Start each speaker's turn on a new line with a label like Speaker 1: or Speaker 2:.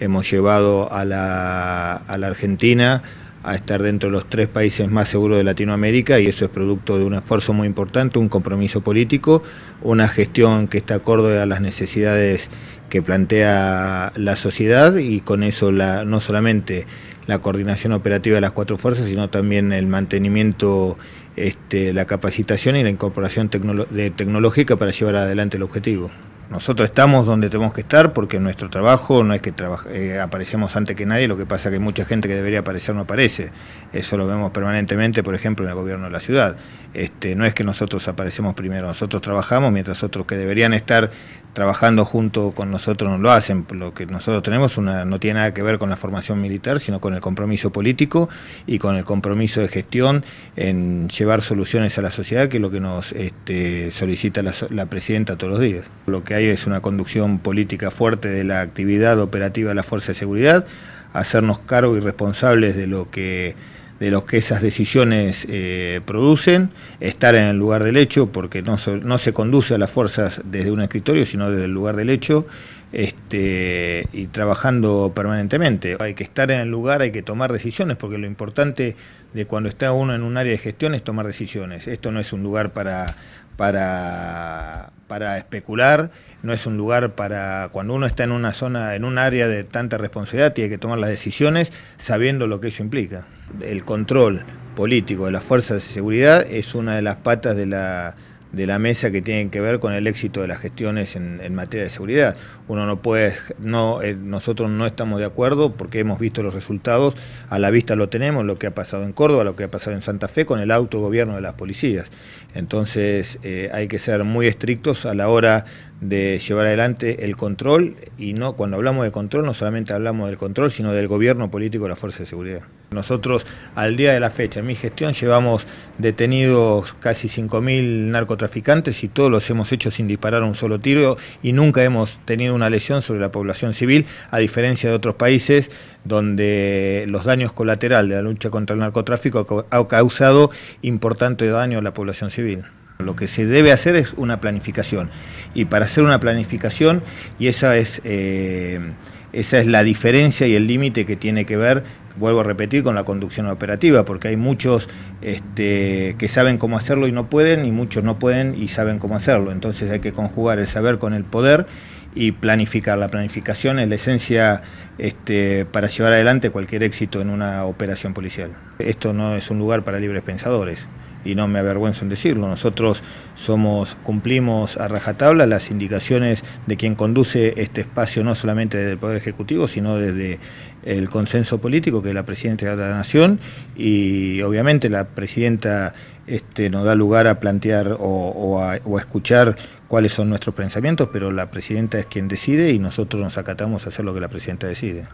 Speaker 1: hemos llevado a la, Argentina a estar dentro de los tres países más seguros de Latinoamérica y eso es producto de un esfuerzo muy importante, un compromiso político, una gestión que está acorde a las necesidades que plantea la sociedad y con eso la, no solamente la coordinación operativa de las cuatro fuerzas, sino también el mantenimiento, este, la capacitación y la incorporación tecnológica para llevar adelante el objetivo nosotros estamos donde tenemos que estar porque nuestro trabajo no es que eh, aparecemos antes que nadie, lo que pasa es que mucha gente que debería aparecer no aparece. Eso lo vemos permanentemente, por ejemplo, en el gobierno de la ciudad. Este, no es que nosotros aparecemos primero, nosotros trabajamos mientras otros que deberían estar trabajando junto con nosotros no lo hacen. Lo que nosotros tenemos no tiene nada que ver con la formación militar, sino con el compromiso político y con el compromiso de gestión en llevar soluciones a la sociedad, que es lo que nos este, solicita la, la presidenta todos los días. Lo que hay es una conducción política fuerte de la actividad operativa de la Fuerza de Seguridad, hacernos cargo y responsables de lo que de los que esas decisiones eh, producen, estar en el lugar del hecho, porque no, no se conduce a las fuerzas desde un escritorio, sino desde el lugar del hecho, este, y trabajando permanentemente. Hay que estar en el lugar, hay que tomar decisiones, porque lo importante de cuando está uno en un área de gestión es tomar decisiones. Esto no es un lugar para, para, para especular, no es un lugar para cuando uno está en una zona, en un área de tanta responsabilidad, tiene que tomar las decisiones sabiendo lo que eso implica. El control político de las fuerzas de seguridad es una de las patas de la de la mesa que tienen que ver con el éxito de las gestiones en, materia de seguridad. Uno no puede, no, eh, nosotros no estamos de acuerdo porque hemos visto los resultados, a la vista lo tenemos, lo que ha pasado en Córdoba, lo que ha pasado en Santa Fe con el autogobierno de las policías. Entonces eh, hay que ser muy estrictos a la hora de llevar adelante el control y no cuando hablamos de control no solamente hablamos del control sino del gobierno político de la fuerza de seguridad. Nosotros al día de la fecha, en mi gestión llevamos detenidos casi 5.000 narcotraficantes y todos los hemos hecho sin disparar un solo tiro y nunca hemos tenido una lesión sobre la población civil, a diferencia de otros países donde los daños colaterales de la lucha contra el narcotráfico ha causado importante daño a la población civil. Lo que se debe hacer es una planificación. Y para hacer una planificación, y esa es, eh, esa es la diferencia y el límite que tiene que ver, vuelvo a repetir, con la conducción operativa, porque hay muchos este, que saben cómo hacerlo y no pueden, y muchos no pueden y saben cómo hacerlo. Entonces hay que conjugar el saber con el poder y planificar. La planificación es la esencia este, para llevar adelante cualquier éxito en una operación policial. Esto no es un lugar para libres pensadores y no me avergüenzo en decirlo, nosotros somos, cumplimos a rajatabla las indicaciones de quien conduce este espacio, no solamente desde el Poder Ejecutivo, sino desde el consenso político, que la Presidenta de la Nación, y obviamente la Presidenta este, nos da lugar a plantear o a escuchar cuáles son nuestros pensamientos, pero la Presidenta es quien decide y nosotros nos acatamos a hacer lo que la Presidenta decide.